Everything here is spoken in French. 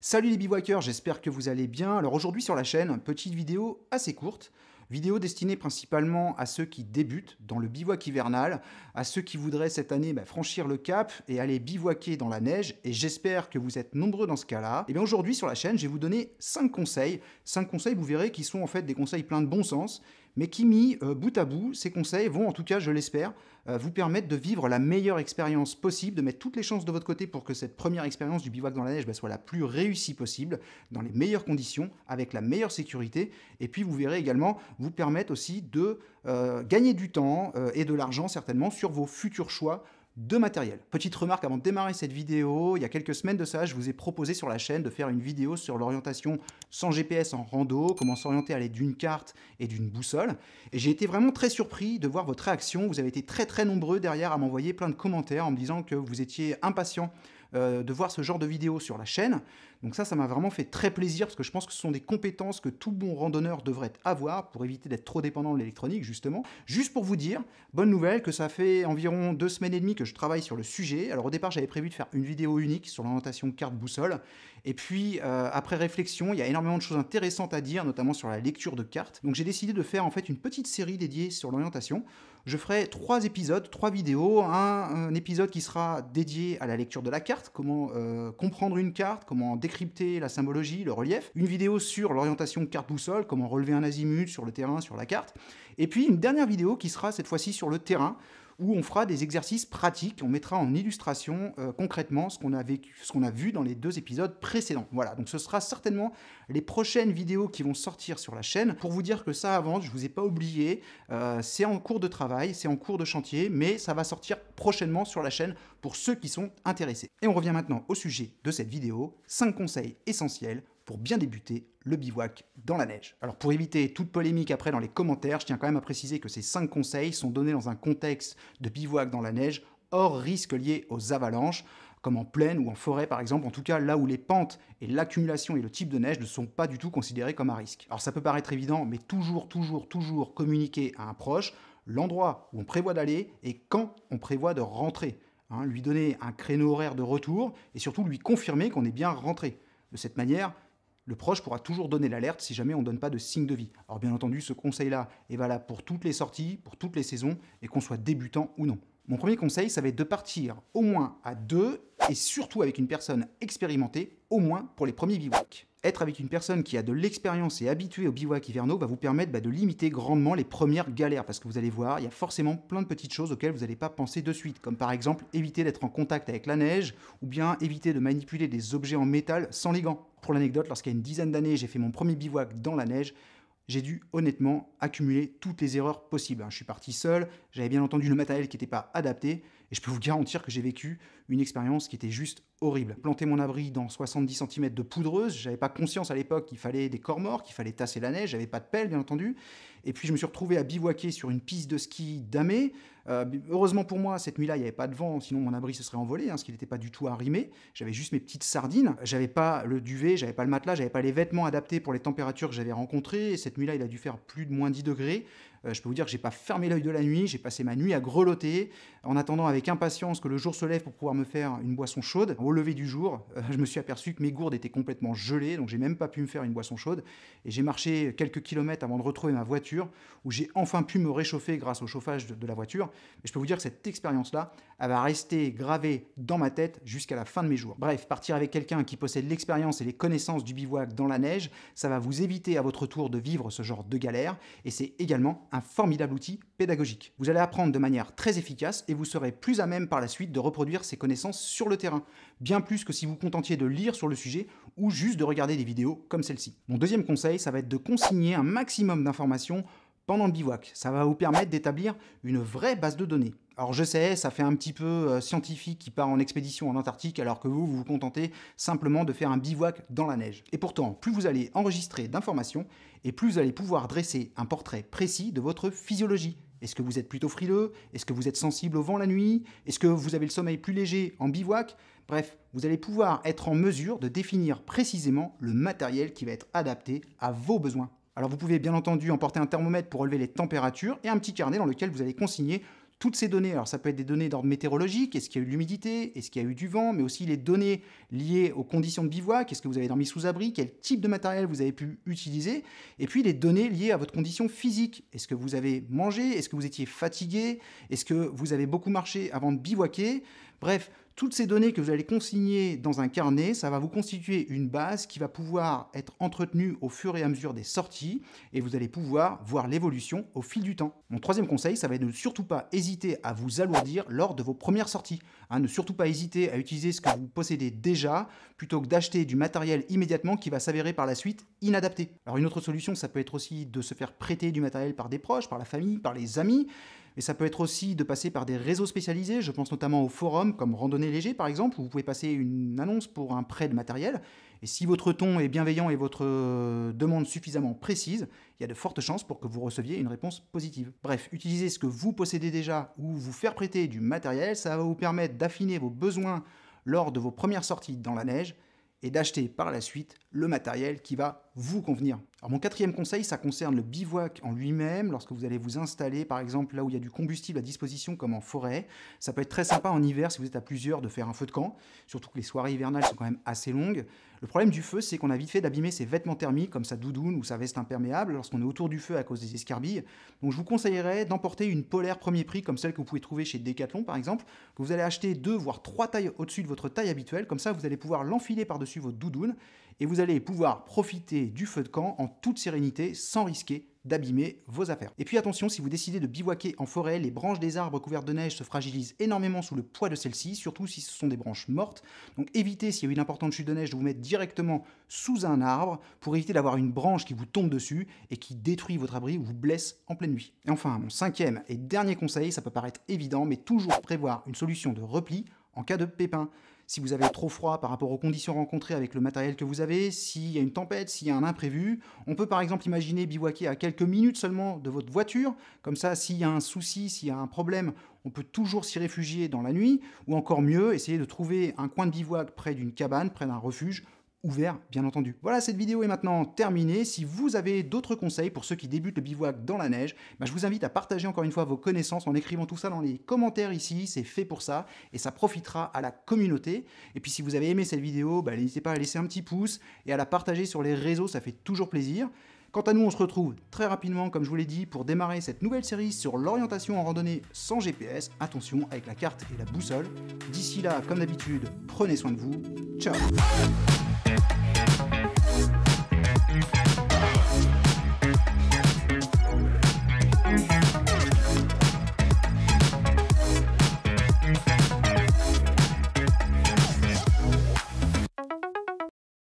Salut les bivouacers, j'espère que vous allez bien. Alors aujourd'hui sur la chaîne, petite vidéo assez courte, vidéo destinée principalement à ceux qui débutent dans le bivouac hivernal, à ceux qui voudraient cette année bah, franchir le cap et aller bivouaquer dans la neige, et j'espère que vous êtes nombreux dans ce cas-là. Et eh bien aujourd'hui sur la chaîne, je vais vous donner 5 conseils, 5 conseils vous verrez qui sont en fait des conseils pleins de bon sens, mais qui, mis euh, bout à bout, ces conseils vont, en tout cas, je l'espère, euh, vous permettre de vivre la meilleure expérience possible, de mettre toutes les chances de votre côté pour que cette première expérience du bivouac dans la neige bah, soit la plus réussie possible, dans les meilleures conditions, avec la meilleure sécurité. Et puis, vous verrez également, vous permettre aussi de euh, gagner du temps et de l'argent, certainement, sur vos futurs choix de matériel. Petite remarque avant de démarrer cette vidéo, il y a quelques semaines de ça, je vous ai proposé sur la chaîne de faire une vidéo sur l'orientation sans GPS en rando, comment s'orienter à l'aide d'une carte et d'une boussole. Et j'ai été vraiment très surpris de voir votre réaction. Vous avez été très très nombreux derrière à m'envoyer plein de commentaires en me disant que vous étiez impatient euh, de voir ce genre de vidéo sur la chaîne. Donc ça, ça m'a vraiment fait très plaisir parce que je pense que ce sont des compétences que tout bon randonneur devrait avoir pour éviter d'être trop dépendant de l'électronique, justement. Juste pour vous dire, bonne nouvelle, que ça fait environ deux semaines et demie que je travaille sur le sujet. Alors au départ, j'avais prévu de faire une vidéo unique sur l'orientation carte boussole. Et puis, euh, après réflexion, il y a énormément de choses intéressantes à dire, notamment sur la lecture de cartes. Donc j'ai décidé de faire en fait une petite série dédiée sur l'orientation. Je ferai trois épisodes, trois vidéos. Un, épisode qui sera dédié à la lecture de la carte, comment euh, comprendre une carte, comment en décrypter la symbologie, le relief, une vidéo sur l'orientation carte-boussole, comment relever un azimut sur le terrain, sur la carte, et puis une dernière vidéo qui sera cette fois-ci sur le terrain, où on fera des exercices pratiques, on mettra en illustration euh, concrètement ce qu'on a vécu, ce qu'on a vu dans les deux épisodes précédents. Voilà, donc ce sera certainement les prochaines vidéos qui vont sortir sur la chaîne. Pour vous dire que ça avance, je ne vous ai pas oublié, euh, c'est en cours de travail, c'est en cours de chantier, mais ça va sortir prochainement sur la chaîne pour ceux qui sont intéressés. Et on revient maintenant au sujet de cette vidéo, 5 conseils essentiels pour bien débuter le bivouac dans la neige. Alors pour éviter toute polémique après dans les commentaires, je tiens quand même à préciser que ces 5 conseils sont donnés dans un contexte de bivouac dans la neige hors risque lié aux avalanches, comme en plaine ou en forêt par exemple, en tout cas là où les pentes et l'accumulation et le type de neige ne sont pas du tout considérés comme un risque. Alors ça peut paraître évident, mais toujours, toujours, toujours communiquer à un proche l'endroit où on prévoit d'aller et quand on prévoit de rentrer. Hein. lui donner un créneau horaire de retour et surtout lui confirmer qu'on est bien rentré. De cette manière, le proche pourra toujours donner l'alerte si jamais on ne donne pas de signe de vie. Alors bien entendu, ce conseil-là est valable pour toutes les sorties, pour toutes les saisons, et qu'on soit débutant ou non. Mon premier conseil, ça va être de partir au moins à deux, et surtout avec une personne expérimentée, au moins pour les premiers bivouacs. Être avec une personne qui a de l'expérience et habituée au bivouacs hivernaux va vous permettre bah, de limiter grandement les premières galères, parce que vous allez voir, il y a forcément plein de petites choses auxquelles vous n'allez pas penser de suite, comme par exemple éviter d'être en contact avec la neige, ou bien éviter de manipuler des objets en métal sans les gants. Pour l'anecdote, lorsqu'il y a une dizaine d'années, j'ai fait mon premier bivouac dans la neige, j'ai dû honnêtement accumuler toutes les erreurs possibles. Hein. Je suis parti seul, j'avais bien entendu le matériel qui n'était pas adapté, et je peux vous garantir que j'ai vécu une expérience qui était juste horrible. Planter mon abri dans 70 cm de poudreuse, j'avais pas conscience à l'époque qu'il fallait des corps morts, qu'il fallait tasser la neige, j'avais pas de pelle bien entendu, et puis je me suis retrouvé à bivouaquer sur une piste de ski damée, euh, heureusement pour moi, cette nuit-là, il n'y avait pas de vent, sinon mon abri se serait envolé, hein, ce qui n'était pas du tout arrimé. J'avais juste mes petites sardines, j'avais pas le duvet, j'avais pas le matelas, j'avais pas les vêtements adaptés pour les températures que j'avais rencontrées. Et cette nuit-là, il a dû faire plus de moins 10 degrés. Euh, je peux vous dire que j'ai pas fermé l'œil de la nuit, j'ai passé ma nuit à grelotter, en attendant avec impatience que le jour se lève pour pouvoir me faire une boisson chaude. Au lever du jour, euh, je me suis aperçu que mes gourdes étaient complètement gelées, donc j'ai même pas pu me faire une boisson chaude. Et j'ai marché quelques kilomètres avant de retrouver ma voiture, où j'ai enfin pu me réchauffer grâce au chauffage de, la voiture. Mais je peux vous dire que cette expérience-là, elle va rester gravée dans ma tête jusqu'à la fin de mes jours. Bref, partir avec quelqu'un qui possède l'expérience et les connaissances du bivouac dans la neige, ça va vous éviter à votre tour de vivre ce genre de galère, et c'est également un un formidable outil pédagogique. Vous allez apprendre de manière très efficace et vous serez plus à même par la suite de reproduire ces connaissances sur le terrain, bien plus que si vous contentiez de lire sur le sujet ou juste de regarder des vidéos comme celle-ci. Mon deuxième conseil, ça va être de consigner un maximum d'informations pendant le bivouac. Ça va vous permettre d'établir une vraie base de données. Alors je sais, ça fait un petit peu euh, scientifique qui part en expédition en Antarctique alors que vous, vous vous contentez simplement de faire un bivouac dans la neige. Et pourtant, plus vous allez enregistrer d'informations et plus vous allez pouvoir dresser un portrait précis de votre physiologie. Est-ce que vous êtes plutôt frileux Est-ce que vous êtes sensible au vent la nuit Est-ce que vous avez le sommeil plus léger en bivouac Bref, vous allez pouvoir être en mesure de définir précisément le matériel qui va être adapté à vos besoins. Alors vous pouvez bien entendu emporter un thermomètre pour relever les températures et un petit carnet dans lequel vous allez consigner toutes ces données, alors ça peut être des données d'ordre météorologique, est-ce qu'il y a eu de l'humidité, est-ce qu'il y a eu du vent, mais aussi les données liées aux conditions de bivouac, est-ce que vous avez dormi sous abri, quel type de matériel vous avez pu utiliser, et puis les données liées à votre condition physique, est-ce que vous avez mangé, est-ce que vous étiez fatigué, est-ce que vous avez beaucoup marché avant de bivouaquer, Bref, toutes ces données que vous allez consigner dans un carnet, ça va vous constituer une base qui va pouvoir être entretenue au fur et à mesure des sorties et vous allez pouvoir voir l'évolution au fil du temps. Mon troisième conseil, ça va être de ne surtout pas hésiter à vous alourdir lors de vos premières sorties. Hein, ne surtout pas hésiter à utiliser ce que vous possédez déjà plutôt que d'acheter du matériel immédiatement qui va s'avérer par la suite inadapté. Alors une autre solution, ça peut être aussi de se faire prêter du matériel par des proches, par la famille, par les amis. Et ça peut être aussi de passer par des réseaux spécialisés. Je pense notamment aux forums comme Randonnée Léger par exemple, où vous pouvez passer une annonce pour un prêt de matériel. Et si votre ton est bienveillant et votre euh, demande suffisamment précise, il y a de fortes chances pour que vous receviez une réponse positive. Bref, utiliser ce que vous possédez déjà ou vous faire prêter du matériel, ça va vous permettre d'affiner vos besoins lors de vos premières sorties dans la neige et d'acheter par la suite le matériel qui va vous convenir. Alors mon quatrième conseil, ça concerne le bivouac en lui-même, lorsque vous allez vous installer par exemple là où il y a du combustible à disposition comme en forêt. Ça peut être très sympa en hiver si vous êtes à plusieurs de faire un feu de camp, surtout que les soirées hivernales sont quand même assez longues. Le problème du feu, c'est qu'on a vite fait d'abîmer ses vêtements thermiques comme sa doudoune ou sa veste imperméable lorsqu'on est autour du feu à cause des escarbilles. Donc je vous conseillerais d'emporter une polaire premier prix comme celle que vous pouvez trouver chez Decathlon par exemple, que vous allez acheter deux voire trois tailles au-dessus de votre taille habituelle, comme ça vous allez pouvoir l'enfiler par-dessus votre doudoune et vous allez pouvoir profiter du feu de camp en toute sérénité sans risquer d'abîmer vos affaires. Et puis attention, si vous décidez de bivouaquer en forêt, les branches des arbres couvertes de neige se fragilisent énormément sous le poids de celles-ci, surtout si ce sont des branches mortes. Donc évitez, s'il y a eu une importante chute de neige, de vous mettre directement sous un arbre pour éviter d'avoir une branche qui vous tombe dessus et qui détruit votre abri ou vous blesse en pleine nuit. Et enfin, mon cinquième et dernier conseil, ça peut paraître évident, mais toujours prévoir une solution de repli en cas de pépin si vous avez trop froid par rapport aux conditions rencontrées avec le matériel que vous avez, s'il y a une tempête, s'il y a un imprévu. On peut par exemple imaginer bivouaquer à quelques minutes seulement de votre voiture, comme ça s'il y a un souci, s'il y a un problème, on peut toujours s'y réfugier dans la nuit, ou encore mieux, essayer de trouver un coin de bivouac près d'une cabane, près d'un refuge, ouvert, bien entendu. Voilà, cette vidéo est maintenant terminée. Si vous avez d'autres conseils pour ceux qui débutent le bivouac dans la neige, bah, je vous invite à partager encore une fois vos connaissances en écrivant tout ça dans les commentaires ici. C'est fait pour ça et ça profitera à la communauté. Et puis si vous avez aimé cette vidéo, bah, n'hésitez pas à laisser un petit pouce et à la partager sur les réseaux, ça fait toujours plaisir. Quant à nous, on se retrouve très rapidement, comme je vous l'ai dit, pour démarrer cette nouvelle série sur l'orientation en randonnée sans GPS. Attention avec la carte et la boussole. D'ici là, comme d'habitude, prenez soin de vous. Ciao Okay.